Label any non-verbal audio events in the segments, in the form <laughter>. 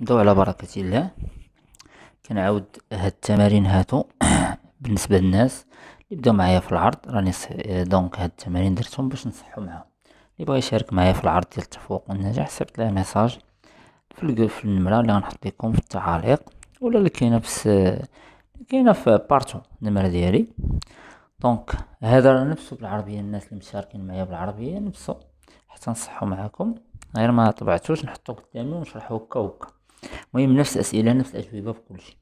نبداو على بركة الله كنعاود هاد التمارين هاتو <coughs> بالنسبة للناس اللي بداو معايا في العرض راني دونك هاد التمارين درتهم باش نصحو معاهم اللي بغا يشارك معايا في العرض ديال التفوق والنجاح صيفط ليه ميساج في الجو في النمرة اللي غنحط لكم في التعاليق ولا اللي كاينه بس كاينه في بارتو النمرة ديالي دونك هذا راه نفسو بالعربية الناس اللي مشاركين معايا بالعربية نفسو حتى نصحو معاكم غير ما طبعتوش نحطو قدامي ونشرحو هكا وهكا المهم نفس الاسئله نفس الاجوبه في كل شيء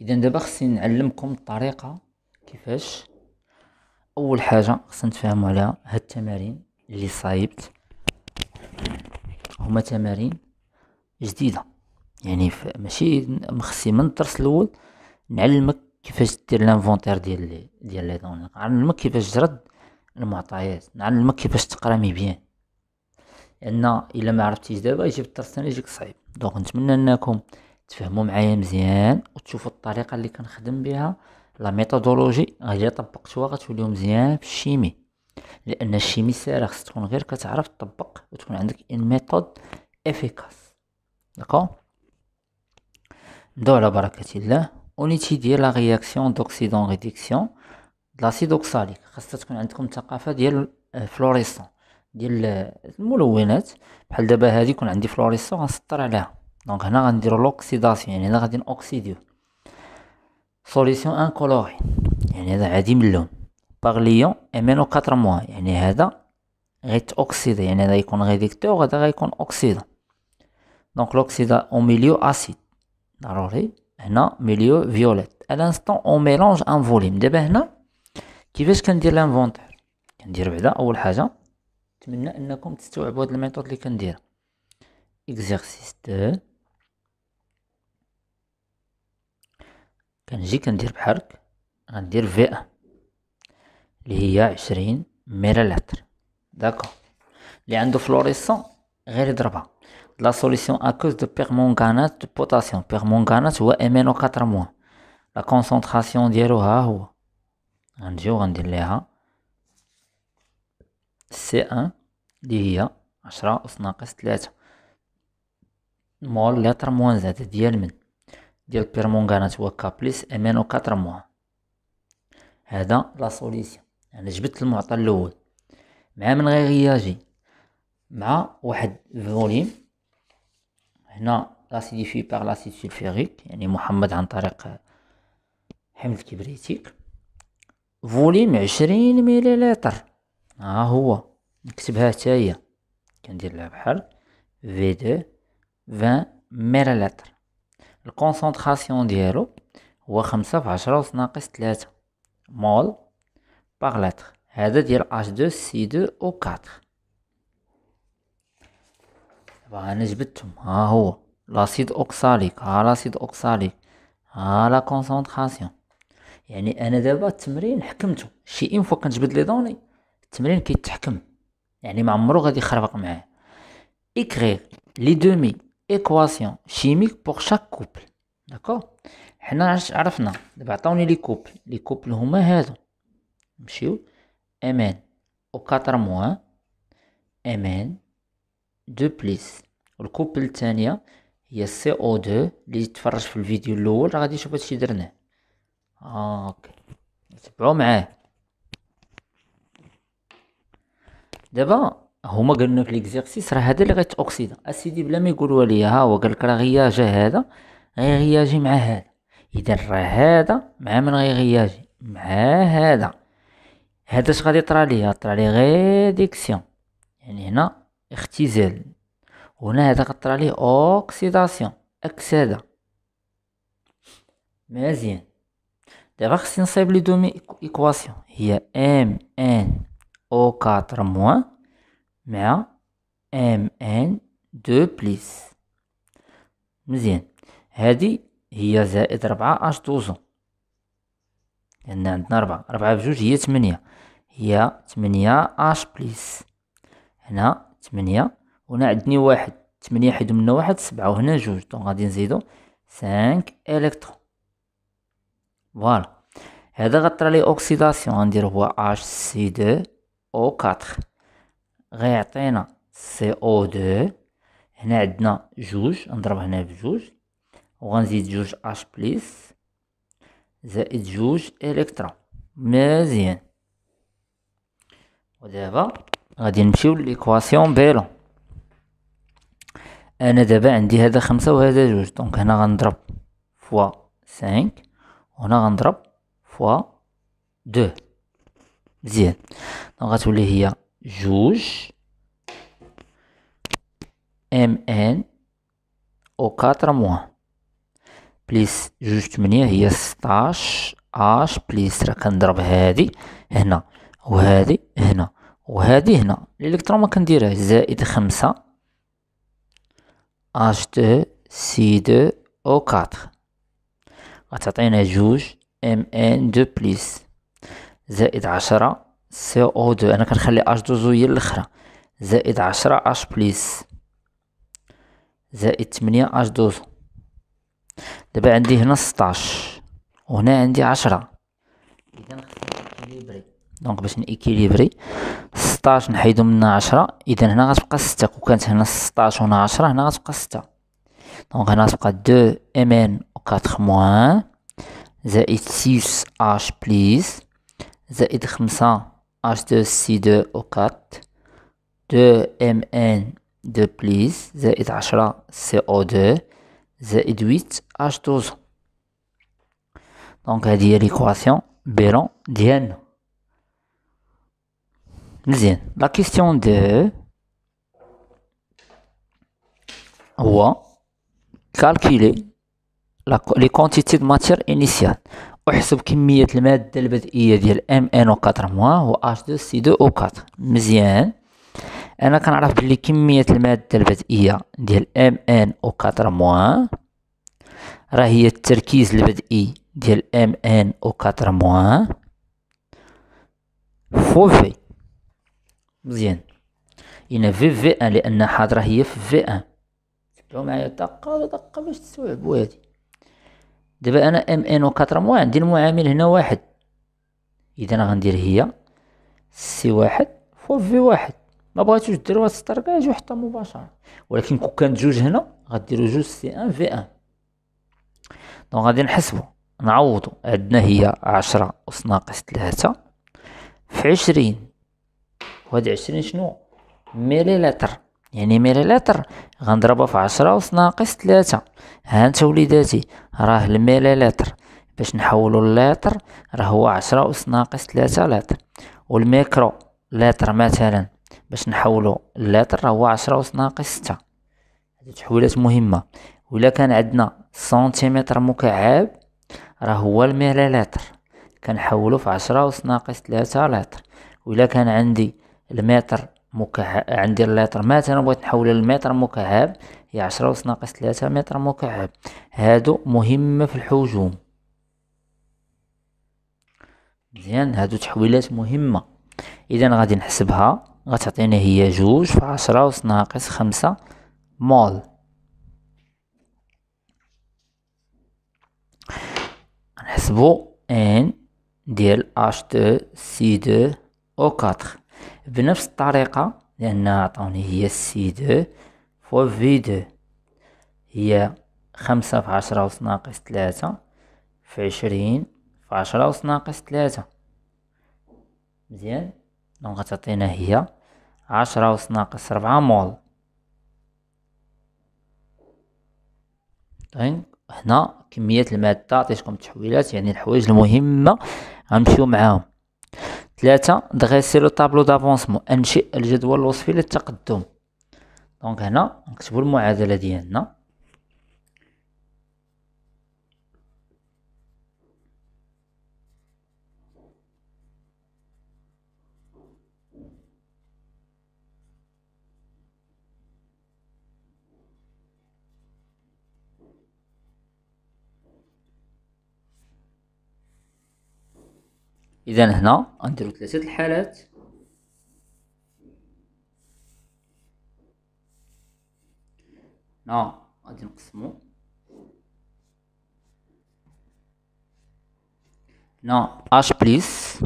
اذا دابا خصني نعلمكم الطريقه كيفاش اول حاجه خصنا نتفاهموا على هاد التمارين اللي صايبت هما تمارين جديده يعني ماشي مخصي من الدرس الاول نعلمك كيفاش دير لانفونتير ديال ديال لي دوني نعلمك كيفاش جرد المعطيات نعلمك كيفاش تقرا مي بيان لان الا ما عرفتيش دابا يجي في الدرس الثاني يجيك صعيب دونك نتمنى انكم تفهموا معايا مزيان وتشوفوا الطريقه اللي كنخدم بها لا ميثودولوجي غير طبقتوها غتوليو مزيان في الشيمي لان الشيمي ساهله خص تكون غير كتعرف تطبق وتكون عندك ان ميثود افيكاس داكو نبداو على بركه الله اونيتي ديال لا رياكسيون دوكسيدون ريديكسيون لاسيد اوكساليك خاصها تكون عندكم ثقافه ديال فلوريسون آه، ديال الملونات بحال دابا هذه يكون عندي فلوريسون غنسطر عليها دونك هنا غنديرو لوكسيداسيون يعني هنا غادي نوكسيديو سوليسيون كولوري يعني هذا عادي من اللون باغ ليون امينو 4 موا يعني هذا اوكسيد يعني هذا يكون غيديكتور هذا غيكون اوكسيد دونك لوكسيدا او ميليو اسيد ضروري هنا ميليو فيوليت الانستون اون ميلونج ان فوليم دابا هنا كيفاش كندير لانفونتير كندير بعدا اول حاجه نتمنى انكم تستوعبوا هاد الميثود اللي كندير اكزرسيس 2 كنجي كندير بحرك غندير في ان اللي هي عشرين ميرالتر داكو اللي عنده فلوريسون غير يضربها لا سوليسيون اكوز دو بيرمونغانات دو بوتاسيوم بيرمونغانات هو امينو 4 موان لا كونسونطراسيون ديالو ها هو غنجيو غندير ليها سي ان اللي هي عشرة أس ناقص تلاتة مول لتر موان زاد ديال من ديال بيرمونغانات هو كا بليس أمين أو كاتر موان هذا لا سوليسيون أنا يعني جبت المعطى الأول مع من غيغياجي مع واحد فوليم هنا لاسيديفي باغ لاسيد سلفيريك يعني محمد عن طريق حمض كبريتيك فوليم عشرين مليلتر ها هو نكتبها حتى هي كندير لها بحال في دو فان ميلالتر الكونسونطراسيون ديالو هو خمسة في عشرة أوس ناقص تلاتة مول باغ لتر هذا ديال اش دو سي دو او كاتر دابا انا جبدتهم ها هو لاسيد اوكساليك ها لاسيد اوكساليك ها لا كونسونطراسيون يعني انا دابا التمرين حكمته شي اون فوا كنجبد لي دوني التمرين كيتحكم يعني ما عمرو غادي يخربق معاه écrire لي دومي ايكواسيون شيميك بوغ شاك كوبل داكو حنا عرفنا دابا عطاوني لي كوبل لي كوبل هما هادو نمشيو ام ان او 4 موان ام ان دو بليس والكوبل الثانيه هي سي او 2 اللي تفرج في الفيديو الاول غادي يشوف هادشي درناه آه، اوكي تبعوا معاه دابا هما قالوا في ليكزيرسيس راه هذا اللي غيتوكسيدا اسيدي بلا ما يقولوا ليا ها هو قالك راه غياجا هذا غيغياجي مع هذا اذا راه هذا مع من غيغياجي مع هذا هذا اش غادي يطرى ليه طرى غير غيديكسيون يعني هنا اختزال وهنا هذا غطرى ليه اوكسيداسيون اكسده مزيان دابا خصني نصايب لي دومي ايكواسيون هي ام ان او 4 موان مع ام ان دو بليس مزيان هادي هي زائد ربعة اش دوزو لان عندنا ربعة ربعة بجوج هي تمنية هي تمنية اش بليس هنا تمنية هنا عندني واحد تمنية حيدو منا واحد سبعة وهنا جوج دونك غادي نزيدو 5 الكترون فوالا هذا غطرالي اوكسيداسيون غندير هو اش سي دو O4 غيعطينا CO2 هنا عندنا جوج نضرب هنا بجوج وغنزيد جوج اش بليس زائد جوج الكترا مزيان ودابا غادي نمشيو للايكواسيون بيلون انا دابا عندي هذا خمسة وهذا جوج دونك هنا غنضرب فوا 5 وهنا غنضرب فوا 2 مزيان دونك غتولي هي جوج ام ان او كاتر موان بليس جوج تمنية هي ستاش اش بليس راه كنضرب هادي هنا وهادي هنا وهادي هنا الالكترون ما كنديرها زائد خمسة اش دو سي دو او كاتر غتعطينا جوج ام ان دو بليس زائد عشرة سي او دو انا كنخلي اش دو هي الاخرى زائد عشرة اش بليس زائد تمنية اش دوزو دابا عندي هنا ستاش وهنا عندي عشرة اذا خصني نكيليبري دونك باش نكيليبري ستاش نحيدو منها عشرة اذا هنا غتبقى ستة وكانت هنا ستاش وهنا عشرة هنا غتبقى ستة دونك هنا غتبقى دو ام ان و كاتخ موان زائد سيوس اش بليس z h 2 H2C2O4 2MN2 plus z CO2 z 8, h 12 donc à dit l'équation bilan d'ion. La question de où calculer la les quantités de matière initiales. احسب كمية المادة البدئية ديال ام ان او 4 موا هو اش دو سي دو او 4 مزيان انا كنعرف بلي كمية المادة البدئية ديال ام ان او 4 موا راه هي التركيز البدئي ديال ام ان او 4 موا فو في مزيان هنا في في ان لان حاضرة هي في في ان تبعو معايا دقة دقة باش تستوعبو هادي دابا انا ام ان كاتر موا عندي المعامل هنا واحد اذا غندير هي سي واحد فوا في واحد ما بغيتوش ديروا هاد السطر كاع جو حتى مباشره ولكن كون كانت جوج هنا غديروا جوج سي ان في ان دونك غادي نحسبو نعوضو عندنا هي عشرة أس ناقص تلاتة في عشرين وهاد عشرين شنو مليلتر يعني مليلتر غنضربها في عشرة أوس ناقص تلاتة هانت وليداتي راه المليلتر باش نحولو اللتر راه هو عشرة أوس ناقص تلاتة لتر والميكرو لتر مثلا باش نحولو اللتر راه هو عشرة أوس ناقص ستة هادي تحويلات مهمة وإلا كان عندنا سنتيمتر مكعب راه هو المليلتر كنحولو في عشرة أوس ناقص تلاتة لتر وإلا كان عندي المتر مكعب عندي اللتر مثلا بغيت نحولها المتر مكعب هي عشرة أس ناقص ثلاثة متر مكعب هادو مهمة في الحجوم مزيان هادو تحويلات مهمة إذا غادي نحسبها غتعطيني هي جوج في عشرة أس ناقص خمسة مول نحسبو ان ديال اش دو سي دو او كاتخ بنفس الطريقة لأن عطوني هي سي دو فوا في دو هي خمسة في عشرة أوس ناقص تلاتة في عشرين في عشرة أوس ناقص تلاتة مزيان دونك غتعطينا هي عشرة أوس ناقص ربعة مول دونك هنا كمية المادة عطيتكم التحويلات يعني الحوايج المهمة غنمشيو معاهم ثلاثة لو طابلو دافونسمون انشئ الجدول الوصفي للتقدم دونك هنا نكتبو المعادلة ديالنا اذا هنا غنديرو ثلاثه الحالات هنا غادي نقسمو هنا اش بليس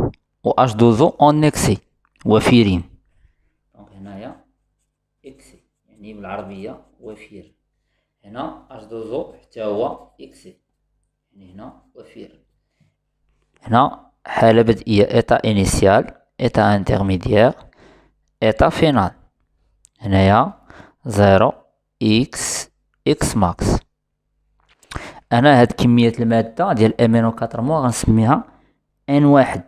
و اش دوزو اكسي وفيرين دونك هنايا اكسي يعني بالعربيه وفير هنا اش دوزو حتى هو اكسي يعني هنا وفير هنا حالة بدئية إيطا إنيسيال إيطا انترميديير إيطا فينال هنايا زيرو إكس إكس ماكس أنا هاد كمية المادة ديال أمينو كاترموا غنسميها إن واحد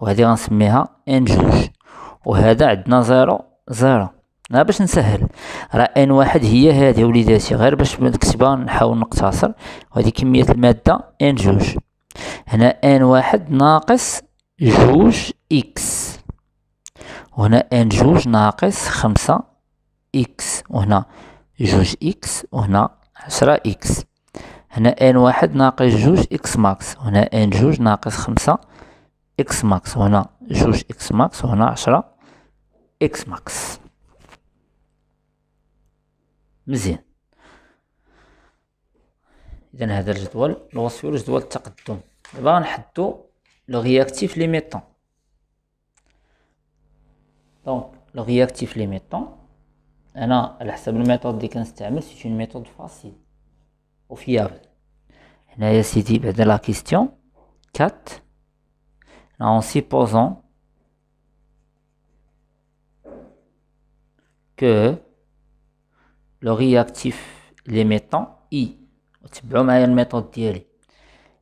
وهادي غنسميها إن جوج وهذا عندنا زيرو زيرو غير باش نسهل راه ان واحد هي هذه وليداتي غير باش نكتبها نحاول نقتصر وهذه كميه الماده ان جوج هنا ان واحد ناقص جوج اكس وهنا ان جوج ناقص خمسة اكس وهنا جوج اكس وهنا عشرة اكس هنا ان واحد ناقص جوج اكس ماكس هنا ان جوج ناقص خمسة اكس ماكس وهنا جوج اكس ماكس وهنا عشرة اكس ماكس مزيان اذا هذا الجدول الوصفي جدول التقدم Le réactif l'émettant. Donc, le réactif l'émettant. Maintenant, la méthode des 15 termes, c'est une méthode facile, fiable. Maintenant, il s'est la question 4, en supposant que le réactif l'émettant, I, au titre de l'homme, est une méthode directe.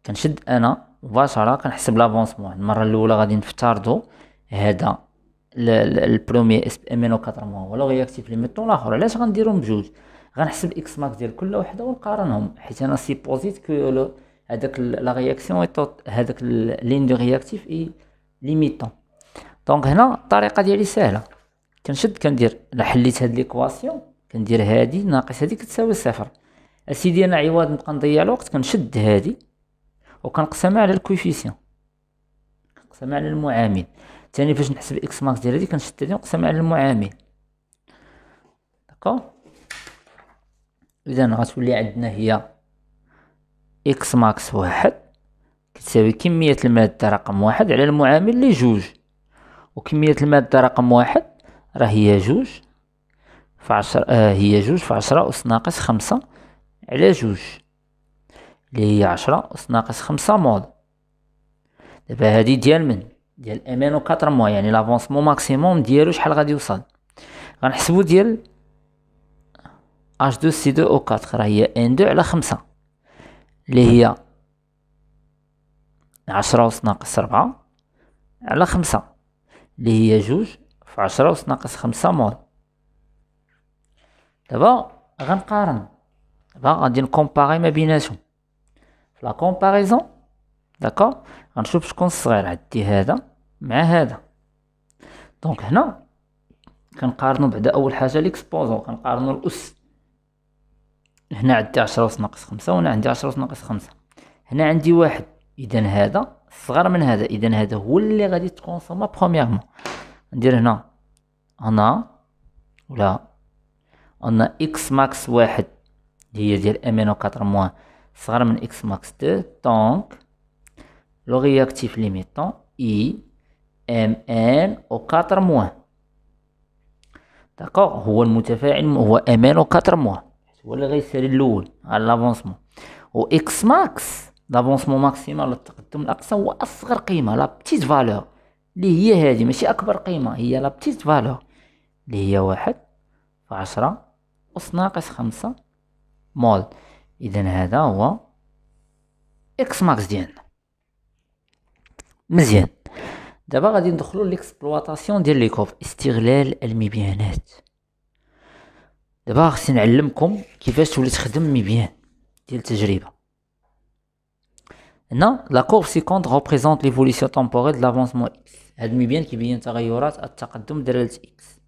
كنشد انا مباشره كنحسب لافونسمون المره الاولى غادي نفتارضو هذا البرومي اس بي امينو 4 هو لو رياكتيف لي ميتون الاخر علاش غنديرهم بجوج غنحسب اكس ماكس ديال كل وحده ونقارنهم حيت انا سيبوزيت كو هذاك لا رياكسيون هذاك لين دو رياكتيف اي ليميتون دونك هنا الطريقه ديالي سهله كنشد كندير الا حليت هاد ليكواسيون كندير هادي ناقص هادي كتساوي صفر اسيدي انا عوض نبقى نضيع الوقت كنشد هادي وكنقسمها على الكويفيسيون كنقسمها على المعامل ثاني فاش نحسب اكس ماكس ديال هادي كنشد هادي ونقسمها على المعامل داكوغ اذا غتولي عندنا هي اكس ماكس واحد كتساوي كمية المادة رقم واحد على المعامل لي جوج وكمية المادة رقم واحد راه هي جوج فعشرة آه هي جوج فعشرة أس ناقص خمسة على جوج اللي هي عشرة أس ناقص خمسة مود دابا هادي ديال من ديال امان و كاتر موا يعني لافونسمون ماكسيموم ديالو شحال غادي يوصل غنحسبو ديال اش دو سي دو او كاتر راه هي ان دو على خمسة اللي هي عشرة أس ناقص ربعة على خمسة اللي هي جوج في عشرة أس ناقص خمسة مول دابا غنقارن دابا غادي نكومباري ما بيناتهم لا كومباريزون داكور غنشوف شكون الصغير عندي هذا مع هذا دونك هنا كنقارنوا بعدا اول حاجه ليكسبوزون كنقارنوا الاس هنا عندي 10 اس ناقص 5 وهنا عندي 10 اس ناقص 5 هنا عندي واحد اذا هذا صغر من هذا اذا هذا هو اللي غادي تكونسوما بروميرمون ندير هنا انا ولا انا اكس ماكس واحد هي ديال امينو 4 موان صغر من اكس ماكس 2 دونك لو رياكتيف ليميتون اي ام ان او 4 موان داكوغ هو المتفاعل هو ام ان او 4 موان هو اللي غيسالي الاول على لافونسمون و اكس ماكس لافونسمون ماكسيمال التقدم الاقصى هو اصغر قيمه لا بتيت فالور اللي هي هذه ماشي اكبر قيمه هي لا بتيت فالور اللي هي واحد في عشرة أس ناقص خمسة مول اذا هذا هو اكس ماكس ديالنا مزيان دابا غادي ندخلو ليكسبلواتاسيون ديال لي كوف استغلال المبيانات دابا خصني نعلمكم كيفاش تولي تخدم مبيان ديال التجربه هنا لا كورب سيكونت ريبريزونت ليفوليسيون تمبوريل دو اكس هاد المبيان كيبين تغيرات التقدم دلاله اكس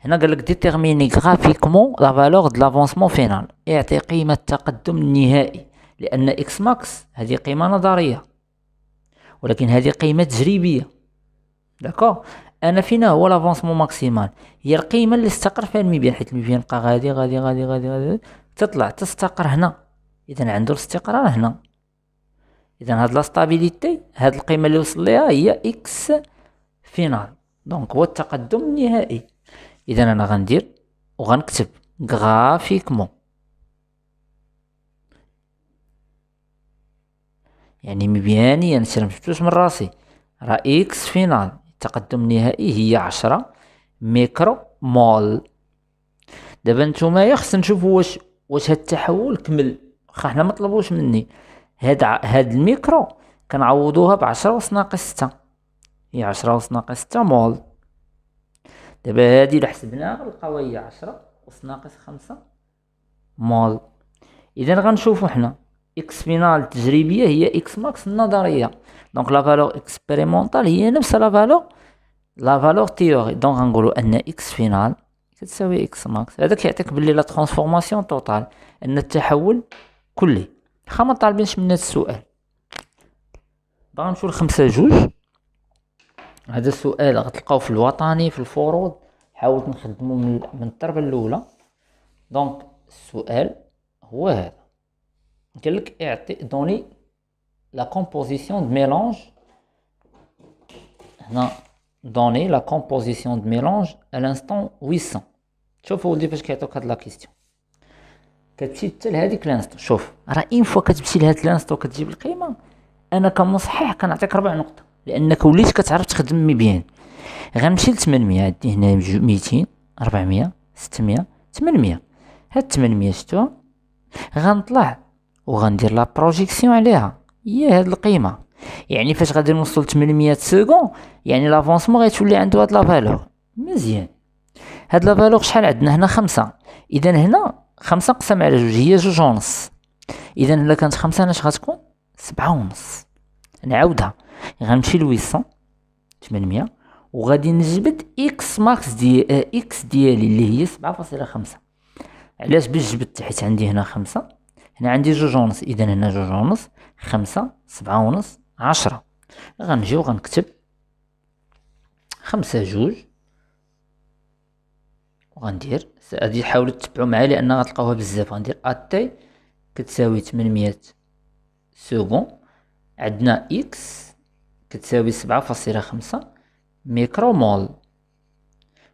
هنا قال لك ديتيرميني غرافيكمون لا فالور د لافونسمون فينال يعطي قيمه التقدم النهائي لان اكس ماكس هذه قيمه نظريه ولكن هذه قيمه تجريبيه داكور انا فينا هو لافونسمون ماكسيمال هي القيمه اللي استقر فيها المبيان حيت المبيان بقى غادي غادي غادي غادي غادي تطلع تستقر هنا اذا عنده الاستقرار هنا اذا هاد لا ستابيليتي هاد القيمه اللي وصل ليها هي اكس فينال دونك هو التقدم النهائي اذا انا غندير وغنكتب غرافيكمون يعني مبيانيا تلمشتوش من راسي راه اكس فينال التقدم النهائي هي عشرة ميكرو مول دابا نتوما يا خصنا نشوفو واش واش هاد التحول كمل واخا حنا مطلبوش مني هاد هاد الميكرو كنعوضوها بعشرة وس ناقص ستة هي عشرة وس ناقص ستة مول دابا هادي إلا حسبناها هي عشرة أس ناقص خمسة مول إذا غنشوفو حنا إكس فينال التجريبية هي إكس ماكس النظرية دونك لا فالور إكسبيريمونتال هي نفس لا فالور لا دونك غنقولو أن إكس فينال كتساوي إكس ماكس هذا كيعطيك بلي لا ترانسفورماسيون توتال أن التحول كلي خا مطالبينش طالبينش منا السؤال باغا نمشيو لخمسة جوج هذا السؤال غتلقاو في الوطني في الفروض حاولت نخدمو من, من الضربه الاولى دونك السؤال هو هذا قال لك اعطي دوني لا كومبوزيسيون دو ميلونج هنا دوني لا كومبوزيسيون دو ميلونج ا لانستون 800 شوف ولدي فاش كيعطيوك هاد لا كيستيون كتمشي حتى لهاديك لانستون شوف راه اين فوا كتمشي لهاد لانستون كتجيب القيمه انا كمصحح كنعطيك ربع نقطه لانك وليت كتعرف تخدم مبيان غنمشي ل 800 عندي هنا 200 400 600 800 هاد 800 شتو غنطلع وغندير لا بروجيكسيون عليها هي هاد القيمه يعني فاش غادي نوصل 800 سكون يعني لافونسمون غيتولي عنده هاد لا فالور مزيان هاد لا فالور شحال عندنا هنا خمسة اذا هنا خمسة قسم على جوج هي جوج ونص اذا الا كانت خمسة اش غتكون سبعة ونص نعاودها غنمشي ل 800 وغادي نجبد اكس ماكس دي آه، اكس ديالي اللي هي 7.5 علاش باش جبدت حيت عندي هنا 5 هنا عندي جوج ونص اذا هنا جوج ونص 5 7 ونص 10 غنجي وغنكتب 5 جوج وغندير غادي حاولوا تتبعوا معايا لان غتلقاوها بزاف غندير اتاي كتساوي 800 سكون عندنا اكس كتساوي سبعة فاصلة خمسة ميكرو مول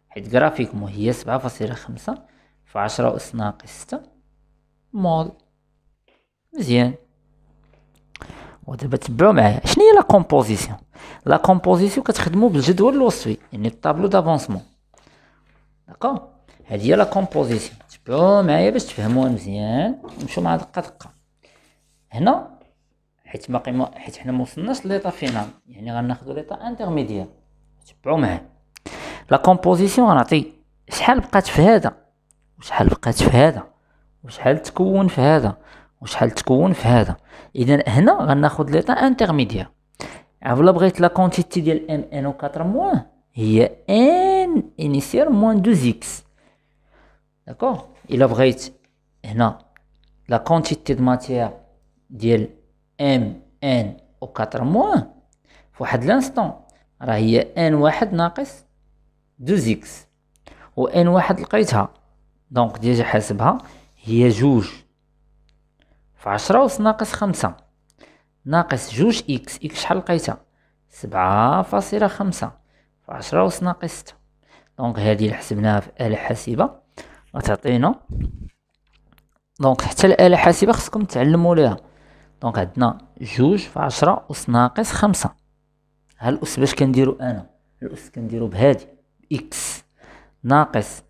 حيت غرافيكمو هي سبعة فاصلة خمسة في عشرة أس ناقص ستة مول مزيان ودابا تبعو معايا شنو هي لا كومبوزيسيون لا كومبوزيسيون كتخدمو بالجدول الوصفي يعني الطابلو دافونسمون داكو هادي هي لا كومبوزيسيون تبعو معايا باش تفهموها مزيان نمشيو مع دقه دقه هنا حيت باقي ما حيت حنا ما وصلناش ليطا فينال يعني غناخذو ليطا انترميديير تبعو معاه لا كومبوزيسيون غنعطي شحال بقات في هذا وشحال بقات في هذا وشحال تكون في هذا وشحال تكون في هذا اذا هنا غناخذ ليطا انترميديير عفوا بغيت لا كونتيتي ديال ام ان او 4 موان هي ان انيسيال موان 2 اكس داكوغ الا بغيت هنا لا كونتيتي دو ماتيير ديال ام ان او 4 موان فواحد لانستون راه هي ان واحد ناقص دو اكس و ان واحد لقيتها دونك ديجا حاسبها هي جوج في عشرة أوس ناقص خمسة ناقص جوج إكس إكس شحال لقيتها سبعة فاصلة خمسة في عشرة أوس ناقص ستة دونك هادي اللي حسبناها في آلة حاسبة غتعطينا دونك حتى الآلة الحاسبة خصكم تعلمو ليها دونك عندنا جوج في عشرة أس ناقص خمسة ها الأس باش كنديرو أنا الأس كنديرو بهادي إكس ناقص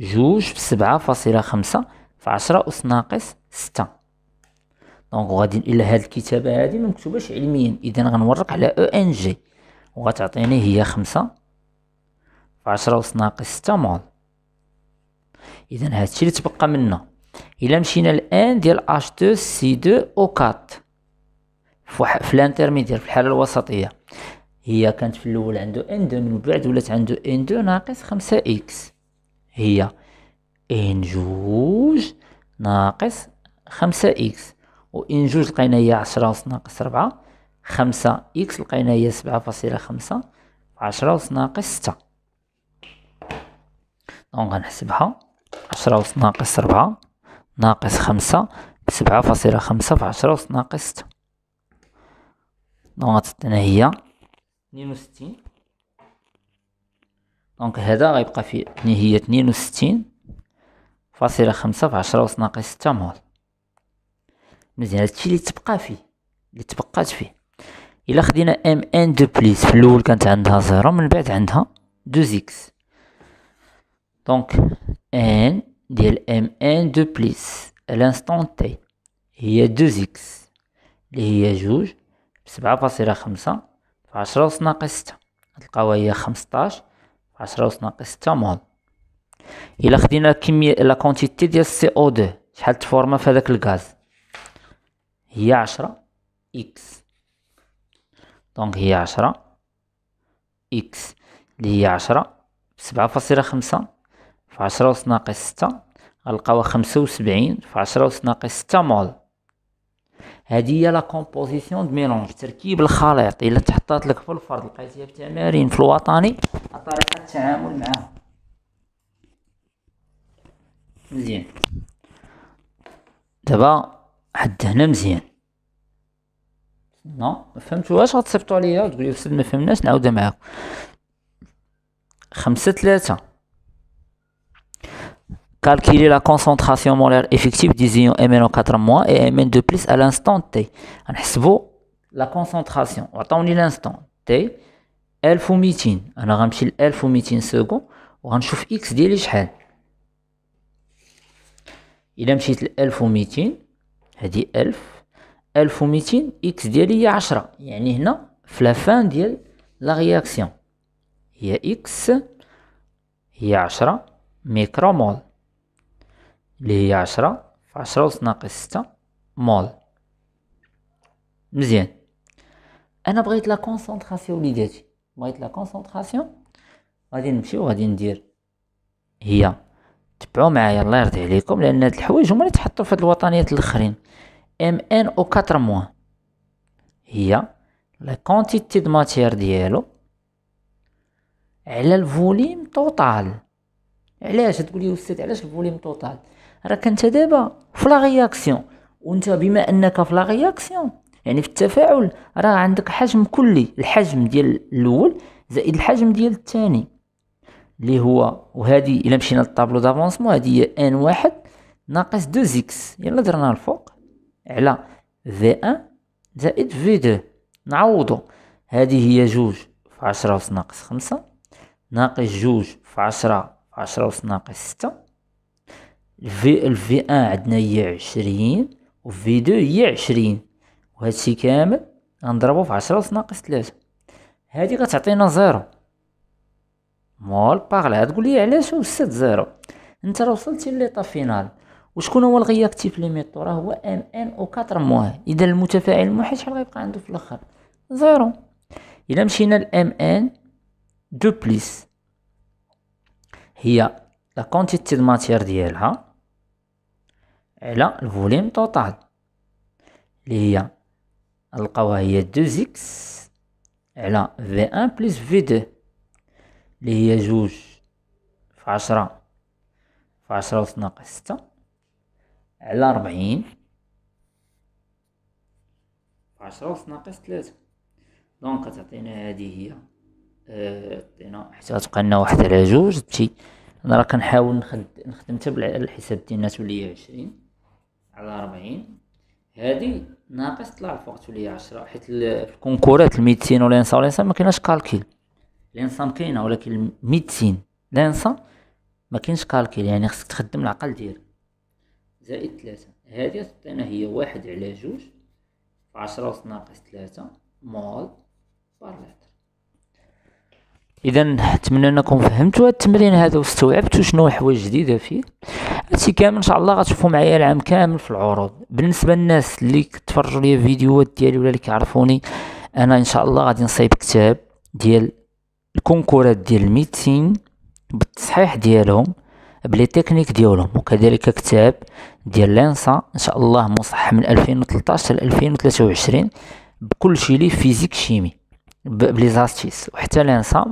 جوج في سبعة فاصلة خمسة في عشرة أس ناقص ستة دونك غادي إلى هاد الكتابة هادي ممكتوباش علميا إذا غنورق على أو إن جي وغتعطيني هي خمسة في عشرة أس ناقص ستة مول إذا هادشي اللي تبقى منا الى مشينا الان ديال اش 2 سي 2 او 4 في الانترميدير في الحاله الوسطيه هي كانت في الاول عنده ان 2 من بعد ولات عنده ان 2 ناقص 5 اكس هي ان 2 ناقص 5 اكس و ان جوج لقينا هي 10 اس ناقص 4 5 اكس لقينا هي 7.5 10 اس ناقص 6 دونك غنحسبها 10 اس ناقص 4 ناقص خمسة بسبعة فاصلة خمسة في عشرة ناقص ستة دونك غتعطينا هي اثنين وستين دونك هذا غيبقى في هي اثنين وستين فاصلة خمسة في عشرة ناقص ستة مول مزيان هادشي اللي تبقى فيه اللي تبقات فيه الا خدينا ام ان دو بليس في الاول كانت عندها زيرو من بعد عندها دوز اكس دونك ان ديال ام ان دو بليس الانستون تي هي دو اكس اللي هي جوج بسبعة فاصلة خمسة في عشرة أس ناقص ستة غتلقاوها هي خمسطاش في عشرة أس ناقص ستة مول إلا خدينا كمية لا كونتيتي ديال سي أو دو شحال تفورما في هداك الغاز هي عشرة إكس دونك هي عشرة إكس اللي هي عشرة بسبعة فاصلة خمسة في عشرة أس ناقص ستة غنلقاوها خمسة وسبعين في عشرة و ناقص ستة مول هادي هي لا كومبوزيسيون د ميلونج تركيب الخليط الا تحطات لك في الفرد لقيتيها في التمارين في الوطني طريقه التعامل معاها مزيان دابا حد هنا مزيان نو ما فهمتوهاش غتصيفطو عليا وتقولي استاذ ما فهمناش نعاودها معاكم خمسة ثلاثة calculer la concentration molaire effective ions Mn en 4 mois et Mn de plus à l'instant T. On a la concentration. On l'instant T. Elf ou mitin. On a elf ou second. On chauffe x Il a إلا مشيت لألف وميتين هادي ألف x a إكس y هي عشرة f la réaction. لافان ديال Il y a 10 اللي هي عشرة في عشرة ناقص ستة مول مزيان انا بغيت لا كونسونطراسيون وليداتي بغيت لا كونسونطراسيون غادي نمشي وغادي ندير هي تبعوا معايا الله يرضي عليكم لان هاد الحوايج هما اللي تحطو في هاد الوطنيات الاخرين ام ان او كاتر موان هي لا كونتيتي دو ديالو على الفوليم توتال علاش تقولي لي استاذ علاش الفوليم توتال راك انت دابا في لا رياكسيون وانت بما انك في لا رياكسيون يعني في التفاعل راه عندك حجم كلي الحجم ديال الاول زائد الحجم ديال الثاني اللي هو وهذه الا مشينا للطابلو دافونسمون هذه هي ان واحد ناقص دو زيكس يلا درنا الفوق على في ان زائد في دو نعوضو هذه هي جوج في عشرة ناقص خمسة ناقص جوج في عشرة في عشرة ناقص ستة في الفي ان عندنا هي عشرين وفي دو هي عشرين وهادشي كامل غنضربو في عشرة ناقص تلاتة هادي غتعطينا زيرو مول باغ لا تقولي علاش وسات زيرو انت راه وصلتي ليطا فينال وشكون هو الغياكتيف لي راه هو ام ان او 4 مواه اذا المتفاعل الموحد شحال غيبقى عنده في الاخر زيرو الا مشينا لام ان دو بليس هي لا كونتيتي دو ماتير ديالها على الفوليم توتال اللي هي نلقاوها هي 2 اكس على في ان بلس في دو اللي هي جوج في عشرة في عشرة ناقص ستة على ربعين في عشرة ناقص تلاتة دونك غتعطينا هادي هي عطينا حتى غتبقى لنا واحد على جوج تمشي انا راه كنحاول نخدم حتى الحساب ديالنا تولي هي عشرين على ربعين هادي ناقص طلع الوقت ولي عشرة حيت في الكونكورات الميدسين ولا ينسى ولا ينسى ما كايناش كالكيل الانسان كاينه ولكن الميدسين لانسا ما كاينش كالكيل يعني خصك تخدم العقل ديالك زائد 3 هادي تعطينا هي واحد على جوج عشرة ناقص 3 مول بار لتر اذا نتمنى انكم فهمتوا هاد التمرين هذا واستوعبتوا شنو حوايج جديده فيه هادشي كامل ان شاء الله غتشوفوا معايا العام كامل في العروض بالنسبه للناس اللي كتفرجوا ليا فيديوهات ديالي ولا اللي كيعرفوني انا ان شاء الله غادي نصايب كتاب ديال الكونكورات ديال الميتين بالتصحيح ديالهم بلي تكنيك ديالهم وكذلك كتاب ديال لانسا ان شاء الله مصحح من 2013 ل 2023 بكل شيء لي فيزيك شيمي بلي زاستيس وحتى لانسا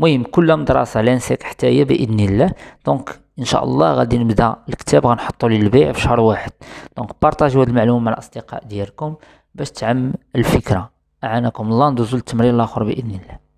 المهم كل مدرسه لانسك حتى هي باذن الله دونك ان شاء الله غادي نبدا الكتاب غنحطو للبيع في شهر واحد دونك بارطاجيو هاد المعلومه مع الاصدقاء ديالكم باش تعم الفكره اعانكم الله ندوزو للتمرين الاخر باذن الله